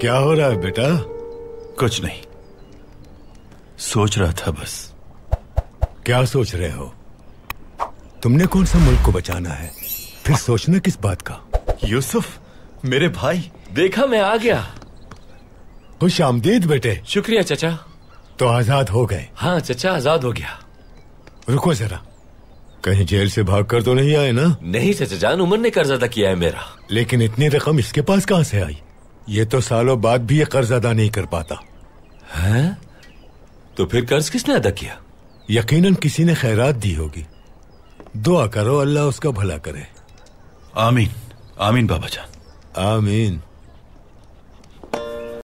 क्या हो रहा है बेटा कुछ नहीं सोच रहा था बस क्या सोच रहे हो तुमने कौन सा मुल्क को बचाना है फिर सोचना किस बात का यूसुफ मेरे भाई देखा मैं आ गया खुश आमदीद बेटे शुक्रिया चचा तो आजाद हो गए हाँ चचा आजाद हो गया रुको जरा कहीं जेल से भाग कर तो नहीं आए ना नहीं चचा जान उमर ने कर्ज अदा किया है मेरा लेकिन इतनी रकम इसके पास कहाँ से आई ये तो सालों बाद भी ये कर्ज अदा नहीं कर पाता है तो फिर कर्ज किसने अदा किया यकीनन किसी ने खैरात दी होगी दुआ करो अल्लाह उसका भला करे आमीन आमीन बाबा जान आमीन